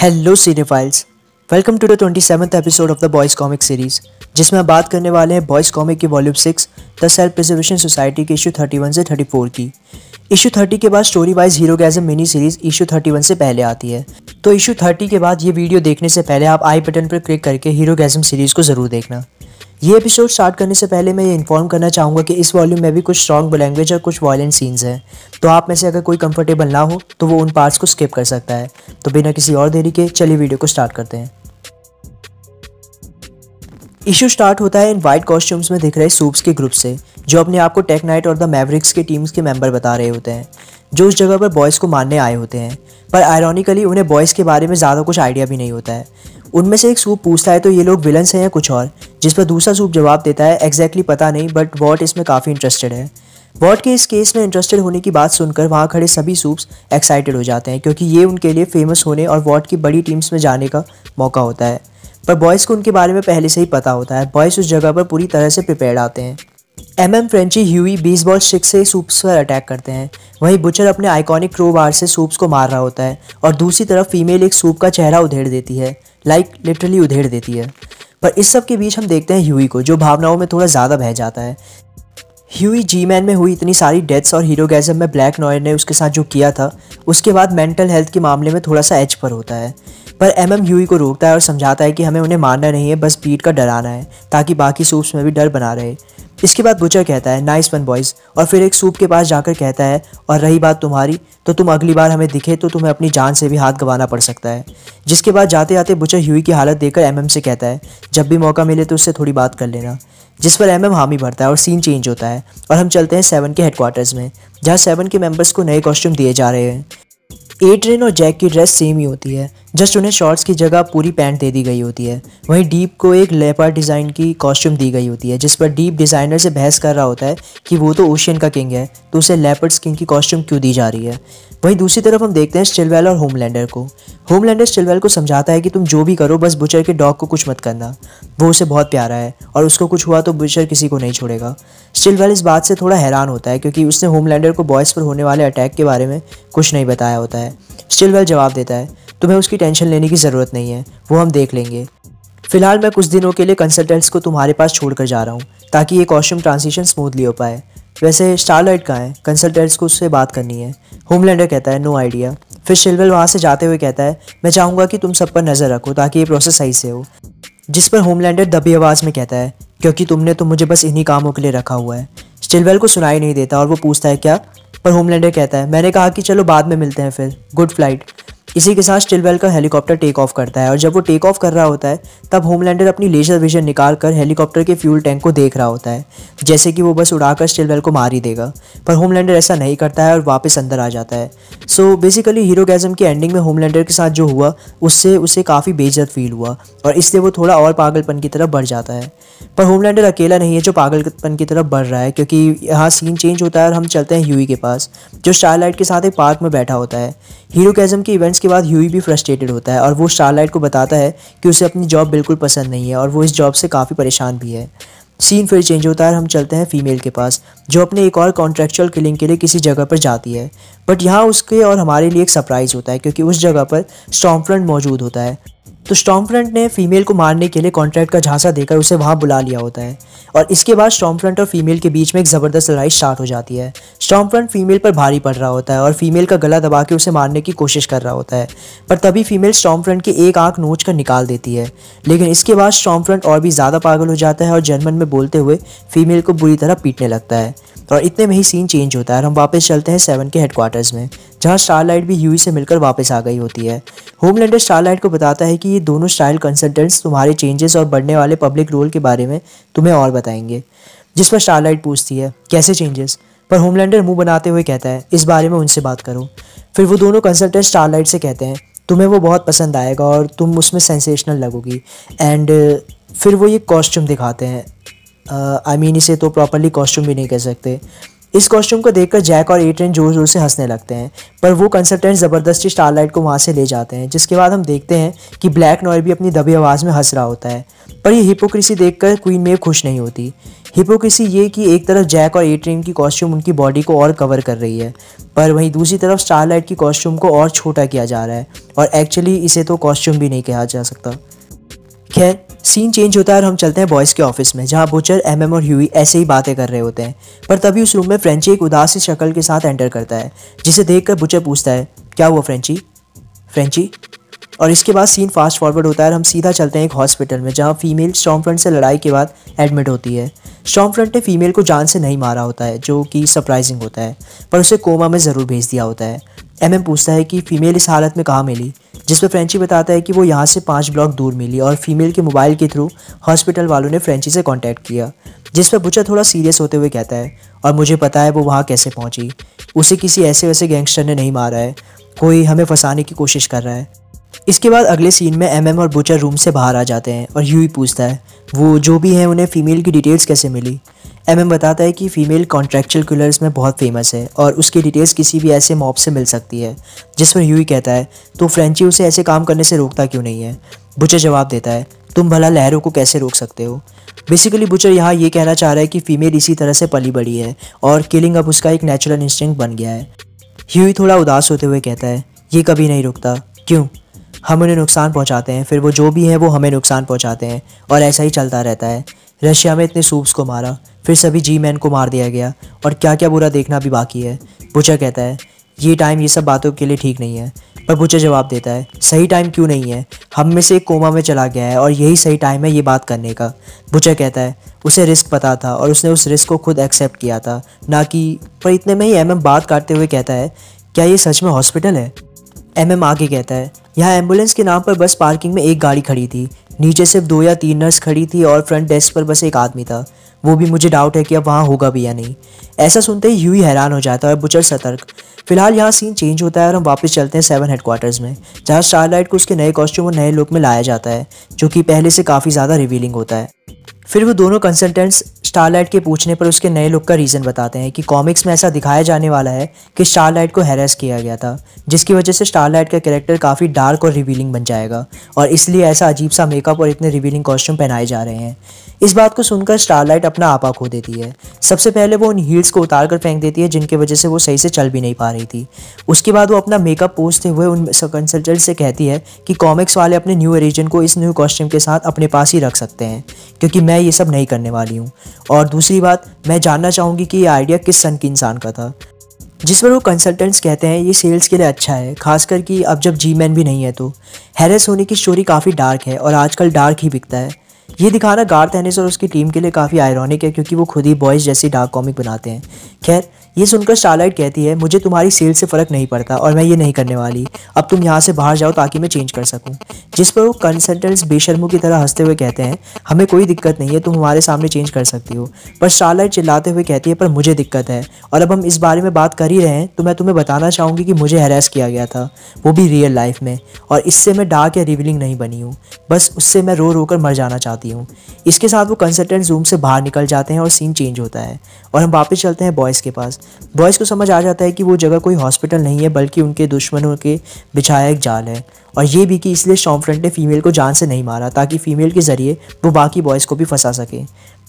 hello cinephiles welcome to the twenty seven episode of the Boys comic series जिसमें हम बात करने वाले हैं बॉयज़ कॉमिक की volume six the self preservation society के इशू थर्टी वन से थर्टी फोर की इशू थर्टी के बाद story wise Herogasm mini series issue thirty one से पहले आती है तो इशू थर्टी के बाद ये वीडियो देखने से पहले आप आई बटन पर क्लिक करके हीरो गैजम सीरीज़ को ज़रूर देखना ये एपिसोड स्टार्ट करने से पहले मैं ये इन्फॉर्म करना चाहूँगा कि इस वॉल्यूम में भी कुछ स्ट्रॉन्ग लैंग्वेज और कुछ वॉयेंट सीन्स हैं तो आप में से अगर कोई कंफर्टेबल ना हो तो वो उन पार्ट्स को स्किप कर सकता है तो बिना किसी और देरी के चलिए वीडियो को स्टार्ट करते हैं इशू स्टार्ट होता है इन वाइट कॉस्ट्यूम्स में दिख रहे सूप्स के ग्रुप से जो अपने आप को टेक नाइट और द मैवरिक्स के टीम्स के मेंबर बता रहे होते हैं जो उस जगह पर बॉयज़ को मारने आए होते हैं पर आयरॉनिकली उन्हें बॉयज़ के बारे में ज़्यादा कुछ आइडिया भी नहीं होता है उनमें से एक सूप पूछता है तो ये लोग विलन्स हैं या कुछ और जिस पर दूसरा सूप जवाब देता है एग्जैक्टली exactly पता नहीं बट वॉट इसमें काफ़ी इंटरेस्टेड है वॉट के इस केस में इंटरेस्टेड होने की बात सुनकर वहाँ खड़े सभी सूप्स एक्साइटेड हो जाते हैं क्योंकि ये उनके लिए फेमस होने और वॉट की बड़ी टीम्स में जाने का मौका होता है पर बॉयज़ को उनके बारे में पहले से ही पता होता है बॉयज़ उस जगह पर पूरी तरह से प्रिपेयर आते हैं एम एम फ्रेंची ह्यूई बीस बॉल सिक्स से सूप्स पर अटैक करते हैं वहीं बुचर अपने आइकॉनिक क्रो बार से सूप्स को मार रहा होता है और दूसरी तरफ फीमेल एक सूप का चेहरा उधेड़ देती है लाइक लिटरली उधेड़ देती है पर इस सब के बीच हम देखते हैं ह्यूई को जो भावनाओं में थोड़ा ज़्यादा बह जाता है ह्यूई जी मैन में हुई इतनी सारी डेथ्स और हीरोगैज़म में ब्लैक नॉयर ने उसके साथ जो किया था उसके बाद मेंटल हेल्थ के मामले में थोड़ा सा एज पर होता है पर एम एम ह्यूई को रोकता है और समझाता है कि हमें उन्हें मारना नहीं है बस पीट का डराना है ताकि बाकी सूप्स में भी डर बना रहे इसके बाद बुचर कहता है नाइस वन बॉयज़ और फिर एक सूप के पास जाकर कहता है और रही बात तुम्हारी तो तुम अगली बार हमें दिखे तो तुम्हें अपनी जान से भी हाथ गंवाना पड़ सकता है जिसके बाद जाते जाते बुचर ह्यूई की हालत देखकर एम से कहता है जब भी मौका मिले तो उससे थोड़ी बात कर लेना जिस पर एम हामी भरता है और सीन चेंज होता है और हम चलते हैं सेवन के हेडक्वार्टर्स में जहाँ सेवन के मेम्बर्स को नए कॉस्ट्यूम दिए जा रहे हैं ए ट्रेन और जैक की ड्रेस सेम ही होती है जस्ट उन्हें शॉर्ट्स की जगह पूरी पैंट दे दी गई होती है वहीं डीप को एक लेपर डिज़ाइन की कॉस्ट्यूम दी गई होती है जिस पर डीप डिज़ाइनर से बहस कर रहा होता है कि वो तो ओशियन का किंग है तो उसे लेपर्ड्स किंग की कॉस्ट्यूम क्यों दी जा रही है वहीं दूसरी तरफ हम देखते हैं स्टिलवेल और होमलैंडर को होमलैंडर स्टिलवेल को समझाता है कि तुम जो भी करो बस बुचर के डॉग को कुछ मत करना वो उसे बहुत प्यारा है और उसको कुछ हुआ तो बुचर किसी को नहीं छोड़ेगा स्टिलवेल इस बात से थोड़ा हैरान होता है क्योंकि उसने होमलैंडर को बॉयज़ पर होने वाले अटैक के बारे में कुछ नहीं बताया होता है स्टिलवेल जवाब देता है तुम्हें उसकी टेंशन लेने की ज़रूरत नहीं है वो हम देख लेंगे फिलहाल मैं कुछ दिनों के लिए कंसल्टेंट्स को तुम्हारे पास छोड़कर जा रहा हूँ ताकि ये कॉस्ट्यूम ट्रांजिशन स्मूथली हो पाए वैसे स्टारलाइट कहाँ है कंसल्टेंट्स को उससे बात करनी है होमलैंडर कहता है नो आइडिया फिर शिलवेल वहाँ से जाते हुए कहता है मैं चाहूँगा कि तुम सब पर नज़र रखो ताकि ये प्रोसेस सही से हो जिस पर होमलैंडर दबी आवाज़ में कहता है क्योंकि तुमने तो मुझे बस इन्हीं कामों के लिए रखा हुआ है स्टिलवेल को सुनाई नहीं देता और वो पूछता है क्या पर होमलैंडर कहता है मैंने कहा कि चलो बाद में मिलते हैं फिर गुड फ्लाइट इसी के साथ स्टिलवेल का हेलीकॉप्टर टेक ऑफ करता है और जब वो टेक ऑफ कर रहा होता है तब होमलैंडर अपनी लेजर विजन निकाल कर हेलीकॉप्टर के फ्यूल टैंक को देख रहा होता है जैसे कि वो बस उड़ाकर स्टिलवेल को मार ही देगा पर होमलैंडर ऐसा नहीं करता है और वापस अंदर आ जाता है सो बेसिकली हीरो गैज़म की एंडिंग में होमलैंडर के साथ जो हुआ उससे उसे काफ़ी बेजत फील हुआ और इसलिए वो थोड़ा और पागलपन की तरफ बढ़ जाता है पर होमलैंडर अकेला नहीं है जो पागलपन की तरफ बढ़ रहा है क्योंकि यहाँ सीन चेंज होता है और हम चलते हैं यूई के पास जो स्टारलाइट के साथ एक पार्क में बैठा होता है हीरो गैज़म के इवेंट्स के बाद ह्यूई भी फ्रस्ट्रेटेड होता है और वो स्टारलाइट को बताता है कि उसे अपनी जॉब बिल्कुल पसंद नहीं है और वो इस जॉब से काफ़ी परेशान भी है सीन फिर चेंज होता है हम चलते हैं फीमेल के पास जो अपने एक और कॉन्ट्रेक्चुअल किलिंग के लिए किसी जगह पर जाती है बट यहाँ उसके और हमारे लिए एक सरप्राइज़ होता है क्योंकि उस जगह पर स्टॉम्फ्रंट मौजूद होता है तो फ्रंट ने फीमेल को मारने के लिए कॉन्ट्रैक्ट का झांसा देकर उसे वहाँ बुला लिया होता है और इसके बाद फ्रंट और फीमेल के बीच में एक ज़बरदस्त लड़ाई स्टार्ट हो जाती है फ्रंट फीमेल पर भारी पड़ रहा होता है और फीमेल का गला दबा के उसे मारने की कोशिश कर रहा होता है पर तभी फीमेल फ्रंट की एक आंख नोच कर निकाल देती है लेकिन इसके बाद फ्रंट और भी ज़्यादा पागल हो जाता है और जर्मन में बोलते हुए फीमेल को बुरी तरह पीटने लगता है तो और इतने में ही सीन चेंज होता है और हम वापस चलते हैं सेवन के हेडक्वार्टर्स में जहाँ स्टारलाइट भी यूई से मिलकर वापस आ गई होती है होमलैंडर स्टारलाइट को बताता है कि ये दोनों स्टाइल कंसल्टेंट्स तुम्हारे चेंजेस और बढ़ने वाले पब्लिक रोल के बारे में तुम्हें और बताएंगे जिस पर स्टारलाइट पूछती है कैसे चेंजेस पर होमलैंडर मुंह बनाते हुए कहता है इस बारे में उनसे बात करो फिर वो दोनों कंसल्टेंट स्टारलाइट से कहते हैं तुम्हें वो बहुत पसंद आएगा और तुम उसमें सेंसेशनल लगोगी एंड फिर वो ये कॉस्ट्यूम दिखाते हैं आई मीन इसे तो प्रॉपरली कॉस्ट्यूम भी नहीं कह सकते इस कॉस्ट्यूम को देखकर जैक और एट्रेन जोर जोर से हंसने लगते हैं पर वो कंसल्टेंट ज़बरदस्ती स्टारलाइट को वहाँ से ले जाते हैं जिसके बाद हम देखते हैं कि ब्लैक नॉयर भी अपनी दबी आवाज़ में हंस रहा होता है पर ये हिपोक्रेसी देखकर क्वीन मेव खुश नहीं होती हिपोक्रेसी ये कि एक तरफ जैक और एट्रेन की कॉस्ट्यूम उनकी बॉडी को और कवर कर रही है पर वहीं दूसरी तरफ स्टारलाइट की कॉस्ट्यूम को और छोटा किया जा रहा है और एक्चुअली इसे तो कॉस्ट्यूम भी नहीं कहा जा सकता खैर सीन चेंज होता है और हम चलते हैं बॉयज़ के ऑफिस में जहाँ बुचर एम एम और ह्यूई ऐसे ही बातें कर रहे होते हैं पर तभी उस रूम में फ्रेंची एक उदास शक्ल के साथ एंटर करता है जिसे कर बुचर पूछता है क्या हुआ फ्रेंची फ्रेंची और इसके बाद सीन फास्ट फॉरवर्ड होता है और हम सीधा चलते हैं एक हॉस्पिटल में जहाँ फीमेल स्टॉम फ्रंट से लड़ाई के बाद एडमिट होती है स्टॉम फ्रंट ने फीमेल को जान से नहीं मारा होता है जो कि सरप्राइजिंग होता है पर उसे कोमा में ज़रूर भेज दिया होता है एम एम पूछता है कि फ़ीमेल इस हालत में कहाँ मिली जिस पर फ्रेंची बताता है कि वो यहाँ से पाँच ब्लॉक दूर मिली और फीमेल के मोबाइल के थ्रू हॉस्पिटल वालों ने फ्रेंची से कांटेक्ट किया जिस पर बुचा थोड़ा सीरियस होते हुए कहता है और मुझे पता है वो वहाँ कैसे पहुँची उसे किसी ऐसे वैसे गैंगस्टर ने नहीं मारा है कोई हमें फंसाने की कोशिश कर रहा है इसके बाद अगले सीन में एम और बुचर रूम से बाहर आ जाते हैं और ही पूछता है वो जो भी हैं उन्हें फ़ीमेल की डिटेल्स कैसे मिली एम बताता है कि फ़ीमेल कॉन्ट्रेक्चुअल किलर्स में बहुत फेमस है और उसकी डिटेल्स किसी भी ऐसे मॉब से मिल सकती है जिस पर यूई कहता है तो फ्रेंची उसे ऐसे काम करने से रोकता क्यों नहीं है बुचर जवाब देता है तुम भला लहरों को कैसे रोक सकते हो बेसिकली बुचर यहाँ ये कहना चाह रहा है कि फ़ीमेल इसी तरह से पली बड़ी है और किलिंग अब उसका एक नेचुरल इंस्टिंक्ट बन गया है ह्यूई थोड़ा उदास होते हुए कहता है ये कभी नहीं रुकता क्यों हम उन्हें नुकसान पहुंचाते हैं फिर वो जो भी हैं वो हमें नुकसान पहुंचाते हैं और ऐसा ही चलता रहता है रशिया में इतने सूप्स को मारा फिर सभी जी मैन को मार दिया गया और क्या क्या बुरा देखना भी बाकी है बुचा कहता है ये टाइम ये सब बातों के लिए ठीक नहीं है पर बुचा जवाब देता है सही टाइम क्यों नहीं है हम में से एक कोमा में चला गया है और यही सही टाइम है ये बात करने का बुचा कहता है उसे रिस्क पता था और उसने उस रिस्क को खुद एक्सेप्ट किया था ना कि पर इतने में ही एम बात काटते हुए कहता है क्या ये सच में हॉस्पिटल है एमएम आगे कहता है यहाँ एम्बुलेंस के नाम पर बस पार्किंग में एक गाड़ी खड़ी थी नीचे सिर्फ दो या तीन नर्स खड़ी थी और फ्रंट डेस्क पर बस एक आदमी था वो भी मुझे डाउट है कि अब वहाँ होगा भी या नहीं ऐसा सुनते ही यू ही हैरान हो जाता है और बुचर सतर्क फिलहाल यहाँ सीन चेंज होता है और हम वापस चलते हैं सेवन हेडक्वार्टर्स में जहाँ स्टारलाइट को उसके नए कॉस्ट्यूम और नए लुक में लाया जाता है जो कि पहले से काफ़ी ज़्यादा रिवीलिंग होता है फिर वो दोनों कंसल्टेंट्स स्टारलाइट के पूछने पर उसके नए लुक का रीज़न बताते हैं कि कॉमिक्स में ऐसा दिखाया जाने वाला है कि स्टारलाइट को हैरेस किया गया था जिसकी वजह से स्टारलाइट का कैरेक्टर काफ़ी डार्क और रिवीलिंग बन जाएगा और इसलिए ऐसा अजीब सा मेकअप और इतने रिवीलिंग कॉस्ट्यूम पहनाए जा रहे हैं इस बात को सुनकर स्टारलाइट अपना आपा खो देती है सबसे पहले वो उन हील्स को उतार कर फेंक देती है जिनकी वजह से वो सही से चल भी नहीं पा रही थी उसके बाद वो अपना मेकअप पोसते हुए उन कंसल्टेंट से कहती है कि कॉमिक्स वाले अपने न्यू एरिजन को इस न्यू कॉस्ट्यूम के साथ अपने पास ही रख सकते हैं क्योंकि मैं ये सब नहीं करने वाली हूँ और दूसरी बात मैं जानना चाहूँगी कि ये आइडिया किस सन के इंसान का था जिस पर वो कंसल्टेंट्स कहते हैं ये सेल्स के लिए अच्छा है खासकर कि अब जब जी मैन भी नहीं है तो हैरेस होने की स्टोरी काफ़ी डार्क है और आजकल डार्क ही बिकता है ये दिखाना गार्थ एनिस और उसकी टीम के लिए काफ़ी आयरॉनिक है क्योंकि वो खुद ही बॉयज़ जैसी डार्क कॉमिक बनाते हैं खैर ये सुनकर स्टारलाइट कहती है मुझे तुम्हारी सेल से फ़र्क नहीं पड़ता और मैं ये नहीं करने वाली अब तुम यहाँ से बाहर जाओ ताकि मैं चेंज कर सकूँ जिस पर वो कंसल्टेंट्स बेशर्मू की तरह हंसते हुए कहते हैं हमें कोई दिक्कत नहीं है तुम हमारे सामने चेंज कर सकती हो पर स्टारलाइट चिल्लाते हुए कहती है पर मुझे दिक्कत है और अब हम इस बारे में बात कर ही रहे हैं तो मैं तुम्हें बताना चाहूँगी कि मुझे हैरेस किया गया था वो भी रियल लाइफ में और इससे मैं डार्क या रिविलिंग नहीं बनी हूँ बस उससे मैं रो रो कर मर जाना चाहती हूँ इसके साथ वो कंसल्टेंट जूम से बाहर निकल जाते हैं और सीन चेंज होता है और हम वापस चलते हैं बॉयज़ के पास बॉयज़ को समझ आ जाता है कि वो जगह कोई हॉस्पिटल नहीं है बल्कि उनके दुश्मनों के बिछाया एक जाल है और ये भी कि इसलिए शॉमफ्रंट ने फीमेल को जान से नहीं मारा ताकि फीमेल के ज़रिए वो बाकी बॉयज़ को भी फंसा सके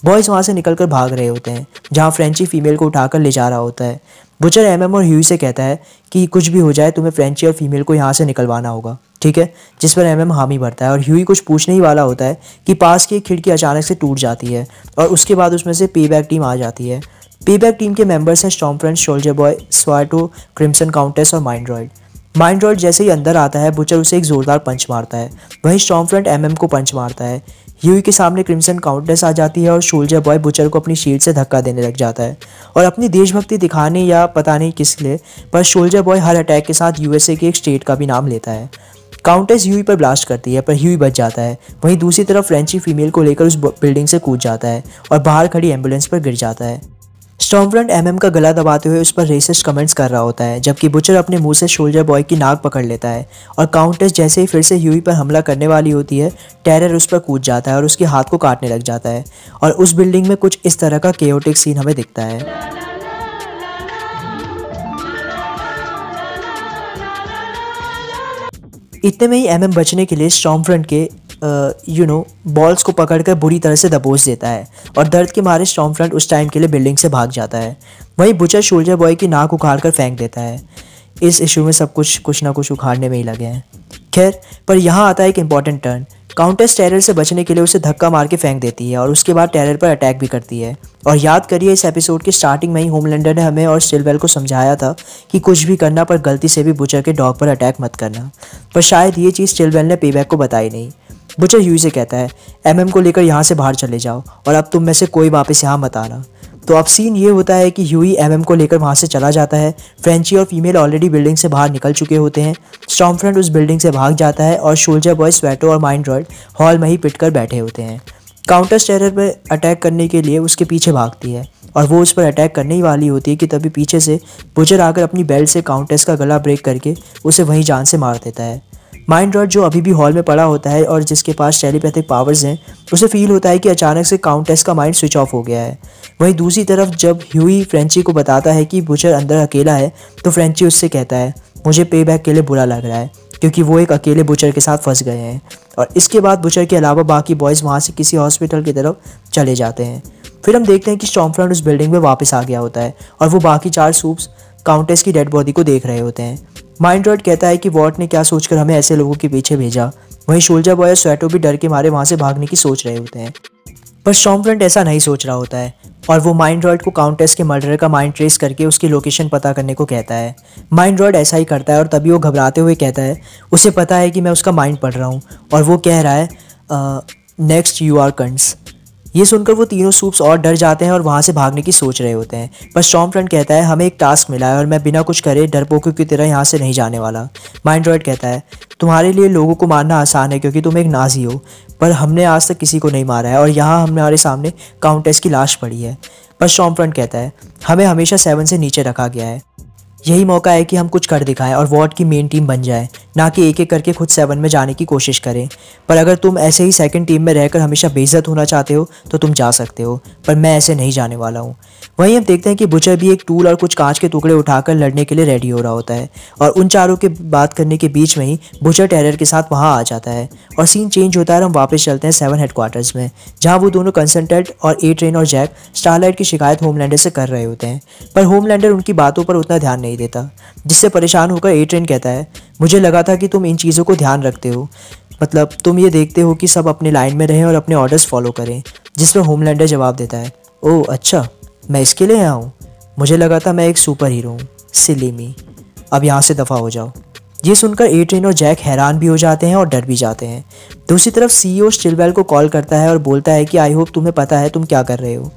बॉयज़ वहाँ से निकल भाग रहे होते हैं जहाँ फ्रेंची फीमेल को उठाकर ले जा रहा होता है बुचर एम एम और ह्यू से कहता है कि कुछ भी हो जाए तुम्हें फ्रेंची और फीमेल को यहाँ से निकलवाना होगा ठीक है जिस पर एम एम हामी भरता है और ह्यूई कुछ पूछने ही वाला होता है कि पास की एक खिड़की अचानक से टूट जाती है और उसके बाद उसमें से पे बैक टीम आ जाती है पेबैक टीम के मेंबर्स हैं friend Soldier Boy Swatto Crimson Countess और रॉयड माइंड रॉयड जैसे ही अंदर आता है बुचर उसे एक जोरदार पंच मारता है वहीं स्टॉम फ्रंट एम को पंच मारता है यूई के सामने क्रिम्सन काउंटेस आ जाती है और शोल्जर बॉय बुचर को अपनी शील्ड से धक्का देने लग जाता है और अपनी देशभक्ति दिखाने या पता नहीं किस लिए पर शोल्जर बॉय हर अटैक के साथ यूएसए के एक स्टेट का भी नाम लेता है काउंटेस यूई पर ब्लास्ट करती है पर यूई बच जाता है वहीं दूसरी तरफ फ्रेंची फीमेल को लेकर उस बिल्डिंग से कूद जाता है और बाहर खड़ी एम्बुलेंस पर गिर जाता है स्टॉमफ्रंट एमएम का गला दबाते हुए उस पर रेसिस्ट कमेंट्स कर रहा होता है जबकि बुचर अपने मुंह से शोल्जर बॉय की नाक पकड़ लेता है और काउंटेस जैसे ही फिर से ह्यूई पर हमला करने वाली होती है टेरर उस पर कूद जाता है और उसके हाथ को काटने लग जाता है और उस बिल्डिंग में कुछ इस तरह का केओटिक सीन हमें दिखता है इतने में ही एमएम बचने के लिए स्टॉमफ्रंट के यू नो बॉल्स को पकड़कर बुरी तरह से दबोच देता है और दर्द के मारे फ्रंट उस टाइम के लिए बिल्डिंग से भाग जाता है वहीं बुचर शोल्जर बॉय की नाक उखाड़ कर फेंक देता है इस इशू में सब कुछ कुछ ना कुछ उखाड़ने में ही लगे हैं खैर पर यहाँ आता है एक इंपॉर्टेंट टर्न काउंटेस टेरर से बचने के लिए उसे धक्का मार के फेंक देती है और उसके बाद टेरर पर अटैक भी करती है और याद करिए इस एपिसोड की स्टार्टिंग में ही होमलैंडर ने हमें और स्टिलवेल को समझाया था कि कुछ भी करना पर गलती से भी बुचर के डॉग पर अटैक मत करना पर शायद ये चीज़ स्टिलवेल ने पेबैक को बताई नहीं बुचर यू से कहता है एम MM को लेकर यहाँ से बाहर चले जाओ और अब तुम में से कोई वापस यहाँ मत आना तो अब सीन ये होता है कि यूई MM को लेकर वहाँ से चला जाता है फ्रेंची और फीमेल ऑलरेडी बिल्डिंग से बाहर निकल चुके होते हैं स्टॉम फ्रंट उस बिल्डिंग से भाग जाता है और शोल्जर बॉय स्वेटो और माइंड रॉयड हॉल में ही पिट कर बैठे होते हैं काउंटर स्टेरर पर अटैक करने के लिए उसके पीछे भागती है और वो उस पर अटैक करने ही वाली होती है कि तभी पीछे से बुचर आकर अपनी बेल्ट से काउंटेस का गला ब्रेक करके उसे वहीं जान से मार देता है माइंड रॉड जो अभी भी हॉल में पड़ा होता है और जिसके पास टेलीपैथिक पावर्स हैं उसे फील होता है कि अचानक से काउंटेस का माइंड स्विच ऑफ हो गया है वहीं दूसरी तरफ जब ह्यूई फ्रेंची को बताता है कि बुचर अंदर अकेला है तो फ्रेंची उससे कहता है मुझे पे बैक के लिए बुरा लग रहा है क्योंकि वो एक अकेले बुचर के साथ फंस गए हैं और इसके बाद बुचर के अलावा बाकी बॉयज़ वहाँ से किसी हॉस्पिटल की तरफ चले जाते हैं फिर हम देखते हैं कि स्टॉम्फ्रंट उस बिल्डिंग में वापस आ गया होता है और वो बाकी चार सूप्स काउंटेस की डेड बॉडी को देख रहे होते हैं माइंड्रॉइड कहता है कि वॉट ने क्या सोचकर हमें ऐसे लोगों के पीछे भेजा वहीं शोल्जा बॉय और स्वेटो भी डर के मारे वहाँ से भागने की सोच रहे होते हैं पर फ्रंट ऐसा नहीं सोच रहा होता है और वो माइंड रॉयड को काउंटेस के मर्डर का माइंड ट्रेस करके उसकी लोकेशन पता करने को कहता है माइंड रॉड ऐसा ही करता है और तभी वो घबराते हुए कहता है उसे पता है कि मैं उसका माइंड पढ़ रहा हूँ और वो कह रहा है नेक्स्ट यू आर कंट्स ये सुनकर वो तीनों सूप्स और डर जाते हैं और वहाँ से भागने की सोच रहे होते हैं पर स्टॉम फ्रंट कहता है हमें एक टास्क मिला है और मैं बिना कुछ करे डरपोकों की तरह यहाँ से नहीं जाने वाला माइंड्रॉयड कहता है तुम्हारे लिए लोगों को मारना आसान है क्योंकि तुम एक नाजी हो पर हमने आज तक किसी को नहीं मारा है और यहाँ हमारे सामने काउंटेस की लाश पड़ी है पर स्टॉम फ्रंट कहता है हमें हमेशा सेवन से नीचे रखा गया है यही मौका है कि हम कुछ कर दिखाएं और वार्ड की मेन टीम बन जाए ना कि एक एक करके खुद सेवन में जाने की कोशिश करें पर अगर तुम ऐसे ही सेकंड टीम में रहकर हमेशा बेइज्जत होना चाहते हो तो तुम जा सकते हो पर मैं ऐसे नहीं जाने वाला हूँ वहीं हम देखते हैं कि बुचर भी एक टूल और कुछ कांच के टुकड़े उठाकर लड़ने के लिए रेडी हो रहा होता है और उन चारों के बात करने के बीच में ही बुचर टेरर के साथ वहाँ आ जाता है और सीन चेंज होता है और हम वापस चलते हैं सेवन हेडक्वार्टर्स में जहाँ वो दोनों कंसनट्रेट और ए ट्रेन और जैक स्टारलाइट की शिकायत होमलैंडर से कर रहे होते हैं पर होमलैंडर उनकी बातों पर उतना ध्यान नहीं नहीं देता जिससे परेशान होकर ए ट्रेन कहता है मुझे लगा था कि तुम इन चीज़ों को ध्यान रखते हो मतलब तुम ये देखते हो कि सब अपने लाइन में रहें और अपने ऑर्डर्स फॉलो करें जिस पर होमलैंडर जवाब देता है ओह अच्छा मैं इसके लिए आया हूँ मुझे लगा था मैं एक सुपर हीरो हूँ सिली मी अब यहाँ से दफ़ा हो जाओ ये सुनकर ए ट्रेन और जैक हैरान भी हो जाते हैं और डर भी जाते हैं दूसरी तरफ सीईओ स्टिलवेल e को कॉल करता है और बोलता है कि आई होप तुम्हें पता है तुम क्या कर रहे हो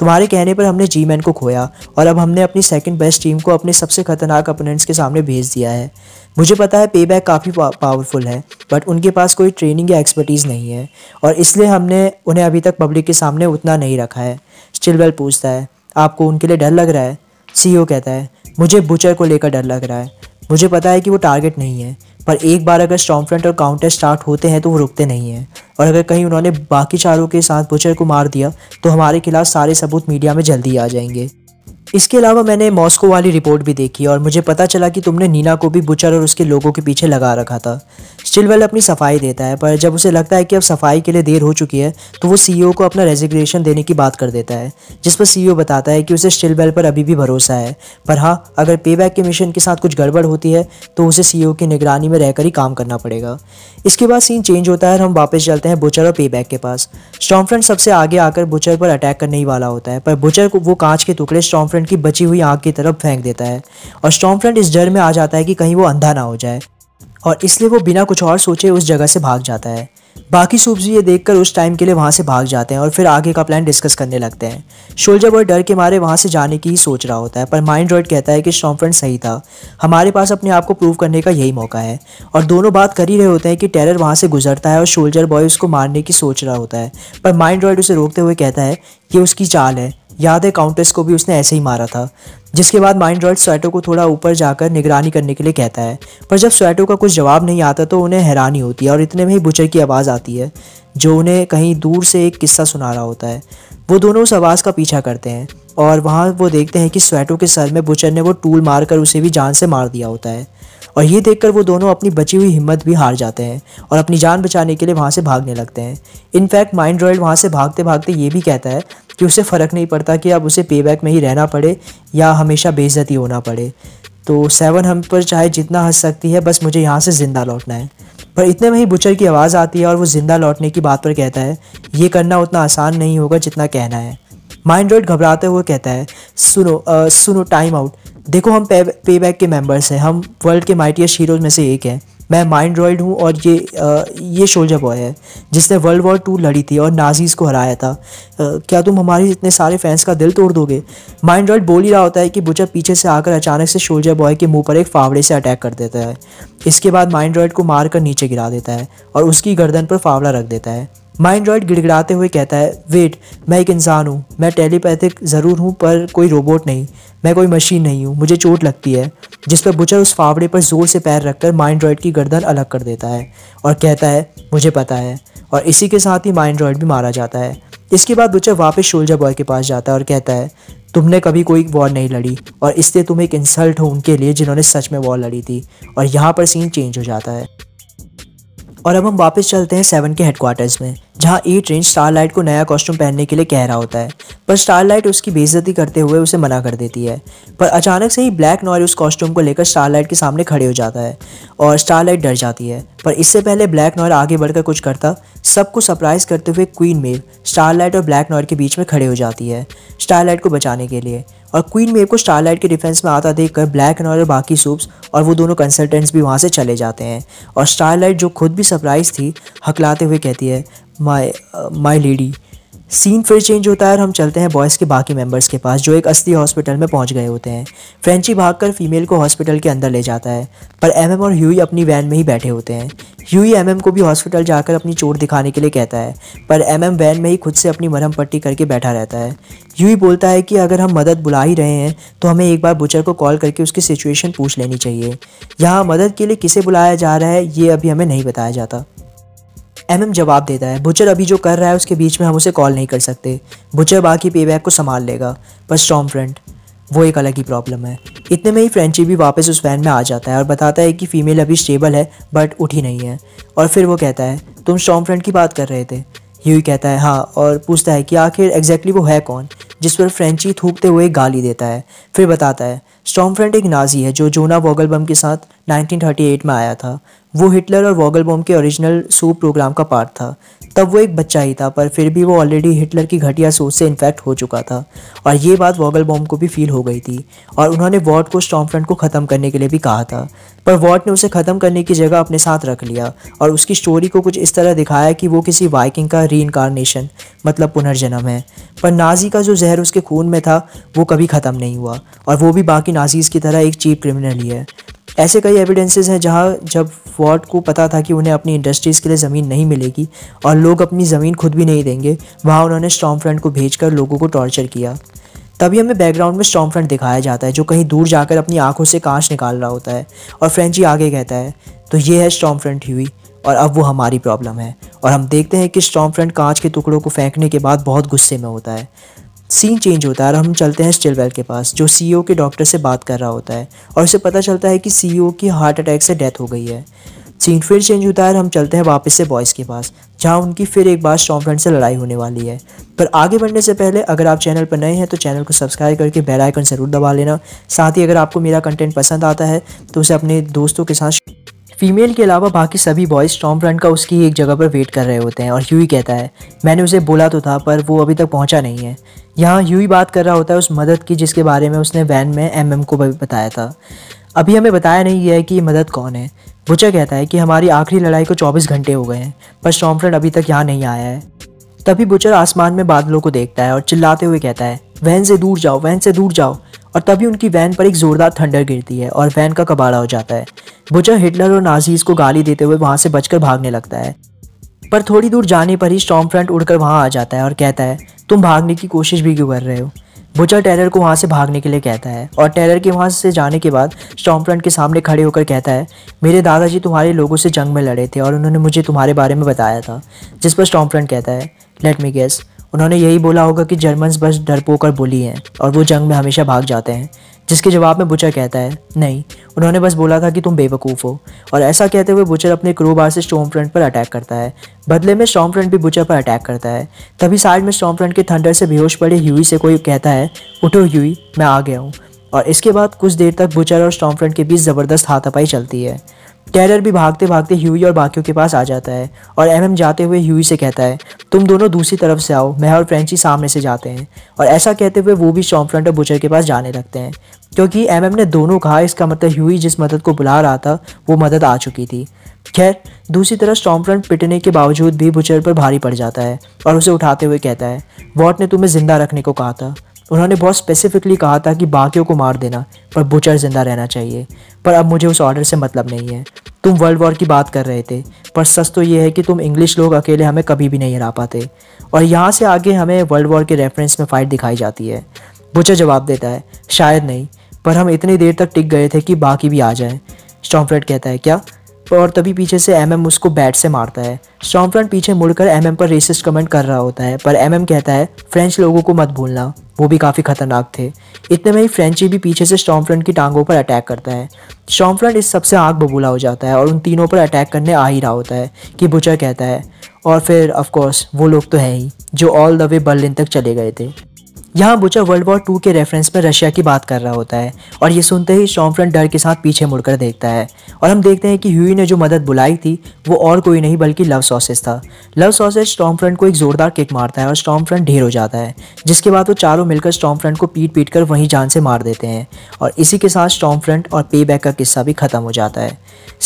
तुम्हारे कहने पर हमने जी मैन को खोया और अब हमने अपनी सेकेंड बेस्ट टीम को अपने सबसे खतरनाक अपोनेंट्स के सामने भेज दिया है मुझे पता है पे बैक काफ़ी पा, पावरफुल है बट उनके पास कोई ट्रेनिंग या एक्सपर्टीज़ नहीं है और इसलिए हमने उन्हें अभी तक पब्लिक के सामने उतना नहीं रखा है स्टिलवेल पूछता है आपको उनके लिए डर लग रहा है सी e कहता है मुझे बुचर को लेकर डर लग रहा है मुझे पता है कि वो टारगेट नहीं है पर एक बार अगर स्टॉम फ्रंट और काउंटर स्टार्ट होते हैं तो वो रुकते नहीं हैं और अगर कहीं उन्होंने बाकी चारों के साथ बुचर को मार दिया तो हमारे खिलाफ सारे सबूत मीडिया में जल्दी आ जाएंगे इसके अलावा मैंने मॉस्को वाली रिपोर्ट भी देखी और मुझे पता चला कि तुमने नीना को भी बुचर और उसके लोगों के पीछे लगा रखा था स्टिलवेल अपनी सफाई देता है पर जब उसे लगता है कि अब सफाई के लिए देर हो चुकी है तो वो सीईओ e को अपना रेजिग्नेशन देने की बात कर देता है जिस पर सीईओ e बताता है कि उसे स्टिलवेल पर अभी भी भरोसा है पर हाँ अगर पे के मिशन के साथ कुछ गड़बड़ होती है तो उसे सी e की निगरानी में रहकर ही काम करना पड़ेगा इसके बाद सीन चेंज होता है और हम वापस चलते हैं बुचर और पे के पास स्टॉमफ्रेंड सबसे आगे आकर बुचर पर अटैक करने ही वाला होता है पर बुचर को वो कांच के टुकड़े स्टॉमफ्रेंड फ्रंट की बची हुई आग की तरफ फेंक देता है और स्टॉम फ्रंट इस डर में आ जाता है कि कहीं वो अंधा ना हो जाए और इसलिए वो बिना कुछ और सोचे उस जगह से भाग जाता है बाकी सूप्स ये देखकर उस टाइम के लिए वहाँ से भाग जाते हैं और फिर आगे का प्लान डिस्कस करने लगते हैं शोल्जर बॉय डर के मारे वहाँ से जाने की ही सोच रहा होता है पर माइंड रॉइड कहता है कि स्टॉम्फ्रेंड सही था हमारे पास अपने आप को प्रूव करने का यही मौका है और दोनों बात कर ही रहे होते हैं कि टेरर वहाँ से गुजरता है और शोल्जर बॉय उसको मारने की सोच रहा होता है पर माइंड रॉयड उसे रोकते हुए कहता है कि उसकी चाल है याद है काउंटेस को भी उसने ऐसे ही मारा था जिसके बाद माइंड रॉइड स्वेटो को थोड़ा ऊपर जाकर निगरानी करने के लिए कहता है पर जब स्वेटो का कुछ जवाब नहीं आता तो उन्हें हैरानी होती है और इतने में ही बुचर की आवाज़ आती है जो उन्हें कहीं दूर से एक किस्सा सुना रहा होता है वो दोनों उस आवाज़ का पीछा करते हैं और वहाँ वो देखते हैं कि स्वेटो के सर में बुचर ने वो टूल मार कर उसे भी जान से मार दिया होता है और ये देखकर वो दोनों अपनी बची हुई हिम्मत भी हार जाते हैं और अपनी जान बचाने के लिए वहाँ से भागने लगते हैं इनफैक्ट माइंड रॉयल वहाँ से भागते भागते ये भी कहता है कि उसे फ़र्क नहीं पड़ता कि अब उसे पे में ही रहना पड़े या हमेशा बेइज्जती होना पड़े तो सेवन हम पर चाहे जितना हंस सकती है बस मुझे यहाँ से ज़िंदा लौटना है पर इतने में ही बुचर की आवाज़ आती है और वो ज़िंदा लौटने की बात पर कहता है ये करना उतना आसान नहीं होगा जितना कहना है माइंड रॉयड घबराते हुए कहता है सुनो आ, सुनो टाइम आउट देखो हम पे, बैक के मेंबर्स हैं हम वर्ल्ड के माइटियस्ट हीरोज में से एक हैं मैं माइंड रॉयड हूँ और ये आ, ये शोल्जर बॉय है जिसने वर्ल्ड वॉर टू लड़ी थी और नाजीज़ को हराया था आ, क्या तुम हमारे इतने सारे फैंस का दिल तोड़ दोगे माइंड रॉयड बोल ही रहा होता है कि बुचर पीछे से आकर अचानक से शोल्जर बॉय के मुंह पर एक फावड़े से अटैक कर देता है इसके बाद माइंड रॉयड को मार कर नीचे गिरा देता है और उसकी गर्दन पर फावड़ा रख देता है माइंड रॉयड गिड़गिड़ाते हुए कहता है वेट मैं एक इंसान हूँ मैं टेलीपैथिक ज़रूर हूँ पर कोई रोबोट नहीं मैं कोई मशीन नहीं हूँ मुझे चोट लगती है जिस पर बुचर उस फावड़े पर ज़ोर से पैर रखकर माइंड्रॉयड की गर्दन अलग कर देता है और कहता है मुझे पता है और इसी के साथ ही माइंड्रॉयड भी मारा जाता है इसके बाद बुचर वापस शोल्जर बॉय के पास जाता है और कहता है तुमने कभी कोई वॉर नहीं लड़ी और इससे तुम एक इंसल्ट हो उनके लिए जिन्होंने सच में वॉर लड़ी थी और यहाँ पर सीन चेंज हो जाता है और अब हम वापस चलते हैं सेवन के हेडक्वार्टर्स में जहाँ ई ट्रेन स्टारलाइट को नया कॉस्ट्यूम पहनने के लिए कह रहा होता है पर स्टारलाइट उसकी बेइज्जती करते हुए उसे मना कर देती है पर अचानक से ही ब्लैक नॉयर उस कॉस्ट्यूम को लेकर स्टारलाइट के सामने खड़े हो जाता है और स्टारलाइट डर जाती है पर इससे पहले ब्लैक नॉयर आगे बढ़कर कुछ करता सबको सरप्राइज करते हुए क्वीन मेव स्टारलाइट और ब्लैक नॉयर के बीच में खड़े हो जाती है स्टारलाइट को बचाने के लिए और क्वीन मेव को स्टारलाइट के डिफेंस में आता देखकर ब्लैक नॉयर और बाकी सूप्स और वो दोनों कंसल्टेंट्स भी वहाँ से चले जाते हैं और स्टारलाइट जो खुद भी सरप्राइज थी हकलाते हुए कहती है माई माई लेडी सीन फिर चेंज होता है और हम चलते हैं बॉयज़ के बाकी मेंबर्स के पास जो एक असली हॉस्पिटल में पहुंच गए होते हैं फ्रेंची भागकर फीमेल को हॉस्पिटल के अंदर ले जाता है पर एमएम और ह्यूई अपनी वैन में ही बैठे होते हैं ह्यूई एमएम को भी हॉस्पिटल जाकर अपनी चोट दिखाने के लिए कहता है पर एमएम वैन में ही खुद से अपनी मरहम पट्टी करके बैठा रहता है ह्यूई बोलता है कि अगर हम मदद बुला ही रहे हैं तो हमें एक बार बुचर को कॉल करके उसकी सिचुएशन पूछ लेनी चाहिए यहाँ मदद के लिए किसे बुलाया जा रहा है ये अभी हमें नहीं बताया जाता एम एम जवाब देता है बुचर अभी जो कर रहा है उसके बीच में हम उसे कॉल नहीं कर सकते बुचर बाकी बैक को संभाल लेगा पर स्टॉम फ्रेंड वो एक अलग ही प्रॉब्लम है इतने में ही फ्रेंची भी वापस उस वैन में आ जाता है और बताता है कि फ़ीमेल अभी स्टेबल है बट उठी नहीं है और फिर वो कहता है तुम स्टॉम फ्रेंड की बात कर रहे थे ही कहता है हाँ और पूछता है कि आखिर एग्जैक्टली वो है कौन जिस पर फ्रेंची थूकते हुए गाली देता है फिर बताता है स्टॉम फ्रेंड एक नाजी है जो जोना वोगलबम के साथ 1938 में आया था वो हिटलर और वॉगल बॉम के ओरिजिनल सू प्रोग्राम का पार्ट था तब वो एक बच्चा ही था पर फिर भी वो ऑलरेडी हिटलर की घटिया सोच से इन्फेक्ट हो चुका था और ये बात वॉगल बॉम को भी फील हो गई थी और उन्होंने वॉट को स्टॉम फ्रंट को ख़त्म करने के लिए भी कहा था पर वॉट ने उसे ख़त्म करने की जगह अपने साथ रख लिया और उसकी स्टोरी को कुछ इस तरह दिखाया कि वो किसी वाइकिंग का री मतलब पुनर्जन्म है पर नाजी का जो जहर उसके खून में था वो कभी ख़त्म नहीं हुआ और वो भी बाकी नाजीज़ की तरह एक चीप क्रिमिनल ही है ऐसे कई एविडेंसेस हैं जहां जब वॉट को पता था कि उन्हें अपनी इंडस्ट्रीज़ के लिए ज़मीन नहीं मिलेगी और लोग अपनी ज़मीन खुद भी नहीं देंगे वहां उन्होंने स्टॉम फ्रंट को भेजकर लोगों को टॉर्चर किया तभी हमें बैकग्राउंड में स्टॉम फ्रंट दिखाया जाता है जो कहीं दूर जाकर अपनी आंखों से कांच निकाल रहा होता है और फ्रेंची आगे कहता है तो ये है स्टॉम फ्रंट हुई और अब वो हमारी प्रॉब्लम है और हम देखते हैं कि स्टॉम फ्रंट कांच के टुकड़ों को फेंकने के बाद बहुत गुस्से में होता है सीन चेंज होता है और हम चलते हैं स्टिलवेल के पास जो सी e के डॉक्टर से बात कर रहा होता है और उसे पता चलता है कि सी e की हार्ट अटैक से डेथ हो गई है सीन फिर चेंज होता है और हम चलते हैं वापस से बॉयज़ के पास जहाँ उनकी फिर एक बार स्ट्रॉन्ग फ्रेंड से लड़ाई होने वाली है पर आगे बढ़ने से पहले अगर आप चैनल पर नए हैं तो चैनल को सब्सक्राइब करके बेल आइकन ज़रूर दबा लेना साथ ही अगर आपको मेरा कंटेंट पसंद आता है तो उसे अपने दोस्तों के साथ फीमेल के अलावा बाकी सभी बॉयज़ टॉम फ्रंट का उसकी एक जगह पर वेट कर रहे होते हैं और यू कहता है मैंने उसे बोला तो था पर वो अभी तक पहुंचा नहीं है यहाँ यू बात कर रहा होता है उस मदद की जिसके बारे में उसने वैन में एम एम को बताया था अभी हमें बताया नहीं है कि मदद कौन है बुचा कहता है कि हमारी आखिरी लड़ाई को चौबीस घंटे हो गए हैं पर स्टॉम फ्रंट अभी तक यहाँ नहीं आया है तभी बुचर आसमान में बादलों को देखता है और चिल्लाते हुए कहता है वैन से दूर जाओ वैन से दूर जाओ और तभी उनकी वैन पर एक ज़ोरदार थंडर गिरती है और वैन का कबाड़ा हो जाता है बुचर हिटलर और नाजीज को गाली देते हुए वहां से बचकर भागने लगता है पर थोड़ी दूर जाने पर ही स्टॉम फ्रंट उड़कर वहां आ जाता है और कहता है तुम भागने की कोशिश भी क्यों कर रहे हो बुचर टेरर को वहाँ से भागने के लिए कहता है और टेरर के वहाँ से जाने के बाद स्टॉम फ्रंट के सामने खड़े होकर कहता है मेरे दादाजी तुम्हारे लोगों से जंग में लड़े थे और उन्होंने मुझे तुम्हारे बारे में बताया था जिस पर स्टॉम फ्रंट कहता है लेट मी गेस उन्होंने यही बोला होगा कि जर्मन्स बस डरपोक और बोली हैं और वो जंग में हमेशा भाग जाते हैं जिसके जवाब में बुचर कहता है नहीं उन्होंने बस बोला था कि तुम बेवकूफ़ हो और ऐसा कहते हुए बुचर अपने क्रोबार से स्टॉम फ्रंट पर अटैक करता है बदले में स्टॉम फ्रंट भी बुचर पर अटैक करता है तभी साइड में स्टॉम फ्रंट के थंडर से बेहोश पड़े ह्यूई से कोई कहता है उठो ह्यूई मैं आ गया हूँ और इसके बाद कुछ देर तक बुचर और स्टॉम फ्रंट के बीच ज़बरदस्त हाथापाई चलती है टेरर भी भागते भागते ह्यूई और बाकियों के पास आ जाता है और एम एम जाते हुए ह्यूई से कहता है तुम दोनों दूसरी तरफ से आओ मैं और फ्रेंची सामने से जाते हैं और ऐसा कहते हुए वो भी शॉम्फ्रंट और बुचर के पास जाने लगते हैं क्योंकि एम एम ने दोनों कहा इसका मतलब ह्यूई जिस मदद को बुला रहा था वो मदद आ चुकी थी खैर दूसरी तरफ स्टॉम्फ्रंट पिटने के बावजूद भी बुचर पर भारी पड़ जाता है और उसे उठाते हुए कहता है वॉट ने तुम्हें जिंदा रखने को कहा था उन्होंने बहुत स्पेसिफिकली कहा था कि बाकियों को मार देना पर बुचर जिंदा रहना चाहिए पर अब मुझे उस ऑर्डर से मतलब नहीं है तुम वर्ल्ड वॉर की बात कर रहे थे पर सच तो ये है कि तुम इंग्लिश लोग अकेले हमें कभी भी नहीं हरा पाते और यहाँ से आगे हमें वर्ल्ड वॉर के रेफरेंस में फ़ाइट दिखाई जाती है बुचर जवाब देता है शायद नहीं पर हम इतनी देर तक टिक गए थे कि बाकी भी आ जाएं स्टॉम्फ्रेड कहता है क्या और तभी पीछे से एम एम उसको बैट से मारता है स्टॉमफ्रंट पीछे मुड़कर एम एम पर रेसिस्ट कमेंट कर रहा होता है पर एम एम कहता है फ्रेंच लोगों को मत भूलना वो भी काफ़ी खतरनाक थे इतने में ही फ्रेंची भी पीछे से स्टॉमफ्रंट की टांगों पर अटैक करता है स्टॉमफ्रंट इस सबसे आग बबूला हो जाता है और उन तीनों पर अटैक करने आ ही रहा होता है कि बुचर कहता है और फिर ऑफकोर्स वो लोग तो हैं ही जो ऑल द वे बर्लिन तक चले गए थे यहाँ बुचा वर्ल्ड वॉर टू के रेफरेंस में रशिया की बात कर रहा होता है और ये सुनते ही स्टॉमफ्रंट डर के साथ पीछे मुड़कर देखता है और हम देखते हैं कि ह्यूई ने जो मदद बुलाई थी वो और कोई नहीं बल्कि लव सॉसेज था लव सॉसेज स्टॉमफ्रंट को एक ज़ोरदार किक मारता है और स्टॉमफ्रंट ढेर हो जाता है जिसके बाद वो चारों मिलकर स्टॉमफ्रंट को पीट पीट कर वहीं जान से मार देते हैं और इसी के साथ स्टॉमफ्रंट और पे का किस्सा भी ख़त्म हो जाता है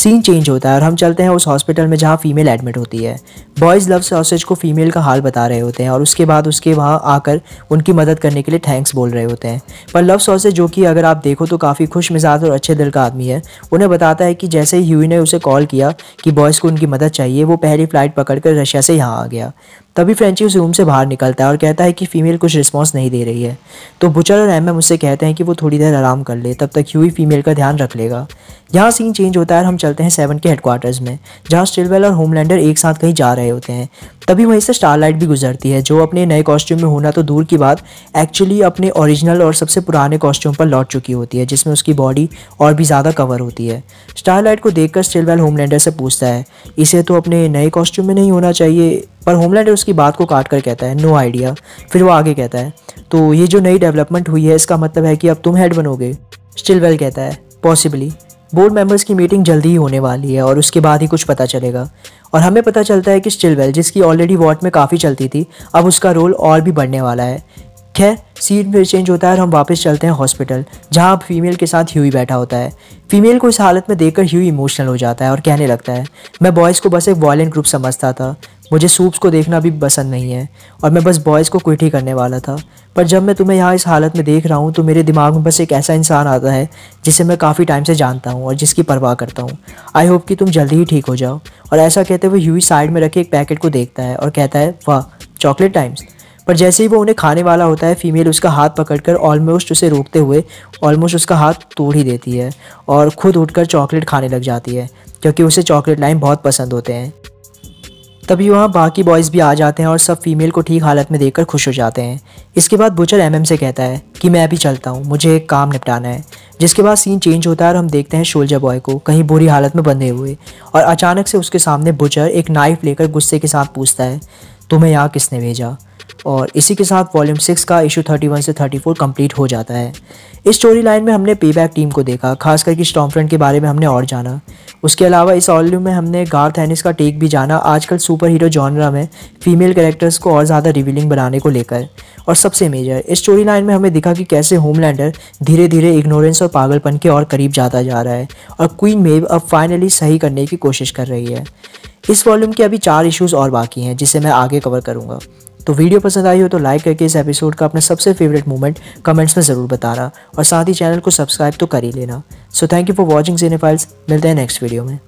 सीन चेंज होता है और हम चलते हैं उस हॉस्पिटल में जहाँ फीमेल एडमिट होती है बॉयज़ लव सॉसेज को फीमेल का हाल बता रहे होते हैं और उसके बाद उसके वहाँ आकर उनकी मदद मदद करने के लिए थैंक्स बोल रहे होते हैं पर लव सॉसे जो कि अगर आप देखो तो काफ़ी खुश मिजाज और अच्छे दिल का आदमी है उन्हें बताता है कि जैसे ही ह्यूई ने उसे कॉल किया कि बॉयज़ को उनकी मदद चाहिए वो पहली फ्लाइट पकड़कर रशिया से यहाँ आ गया तभी फ्रेंची उस रूम से बाहर निकलता है और कहता है कि फीमेल कुछ रिस्पॉन्स नहीं दे रही है तो बुचर और एम एम उससे कहते हैं कि वो थोड़ी देर आराम कर ले तब तक ह्यूई फीमेल का ध्यान रख लेगा यहाँ सीन चेंज होता है और हम चलते हैं सेवन के हेडक्वार्टर्स में जहाँ स्टिलवेल और होमलैंडर एक साथ कहीं जा रहे होते हैं तभी वहीं से स्टारलाइट भी गुजरती है जो अपने नए कॉस्ट्यूम में होना तो दूर की बात एक्चुअली अपने ओरिजिनल और सबसे पुराने कॉस्ट्यूम पर लौट चुकी होती है जिसमें उसकी बॉडी और भी ज़्यादा कवर होती है स्टारलाइट को देख कर स्टिलवेल होमलैंडर से पूछता है इसे तो अपने नए कॉस्ट्यूम में नहीं होना चाहिए पर होमलैंडर उसकी बात को काट कर कहता है नो आइडिया फिर वो आगे कहता है तो ये जो नई डेवलपमेंट हुई है इसका मतलब है कि अब तुम हेड बनोगे स्टिलवेल कहता है पॉसिबली बोर्ड मेंबर्स की मीटिंग जल्दी ही होने वाली है और उसके बाद ही कुछ पता चलेगा और हमें पता चलता है कि स्टिलवेल जिसकी ऑलरेडी वार्ड में काफ़ी चलती थी अब उसका रोल और भी बढ़ने वाला है खैर सीट फिर चेंज होता है और हम वापस चलते हैं हॉस्पिटल जहाँ फीमेल के साथ ह्यू बैठा होता है फीमेल को इस हालत में देखकर ह्यू इमोशनल हो जाता है और कहने लगता है मैं बॉयज़ को बस एक वॉयेंट ग्रुप समझता था मुझे सूप्स को देखना भी पसंद नहीं है और मैं बस बॉयज़ को क्विट ही करने वाला था पर जब मैं तुम्हें यहाँ इस हालत में देख रहा हूँ तो मेरे दिमाग में बस एक ऐसा इंसान आता है जिसे मैं काफ़ी टाइम से जानता हूँ और जिसकी परवाह करता हूँ आई होप कि तुम जल्दी ही ठीक हो जाओ और ऐसा कहते हुए ह्यूई साइड में रखे एक पैकेट को देखता है और कहता है वाह चॉकलेट टाइम्स पर जैसे ही वो उन्हें खाने वाला होता है फीमेल उसका हाथ पकड़कर ऑलमोस्ट उसे रोकते हुए ऑलमोस्ट उसका हाथ तोड़ ही देती है और खुद उठकर चॉकलेट खाने लग जाती है क्योंकि उसे चॉकलेट लाइन बहुत पसंद होते हैं तभी वहाँ बाकी बॉयज़ भी आ जाते हैं और सब फीमेल को ठीक हालत में देखकर खुश हो जाते हैं इसके बाद बुचर एमएम से कहता है कि मैं अभी चलता हूँ मुझे एक काम निपटाना है जिसके बाद सीन चेंज होता है और हम देखते हैं शोल्जर बॉय को कहीं बुरी हालत में बंधे हुए और अचानक से उसके सामने बुचर एक नाइफ लेकर गुस्से के साथ पूछता है तुम्हें यहाँ किसने भेजा और इसी के साथ वॉल्यूम सिक्स का इशू वन से फोर कंप्लीट हो जाता है इस स्टोरी लाइन में हमने बैक टीम को देखा खास करके फ्रंट के बारे में हमने और जाना उसके अलावा इस वॉल्यूम में हमने गार्थ हैनिस का टेक भी जाना आजकल सुपर हीरो जॉनरा में फीमेल कैरेक्टर्स को और ज़्यादा रिवीलिंग बनाने को लेकर और सबसे मेजर इस स्टोरी लाइन में हमें दिखा कि कैसे होमलैंडर धीरे धीरे इग्नोरेंस और पागलपन के और करीब जाता जा रहा है और क्वीन मेव अब फाइनली सही करने की कोशिश कर रही है इस वॉल्यूम के अभी चार इश्यूज़ और बाकी हैं जिसे मैं आगे कवर करूँगा तो वीडियो पसंद आई हो तो लाइक करके इस एपिसोड का अपना सबसे फेवरेट मोमेंट कमेंट्स में ज़रूर बताना और साथ ही चैनल को सब्सक्राइब तो कर ही लेना so thank you for watching cinephiles मिलते हैं नेक्स्ट वीडियो में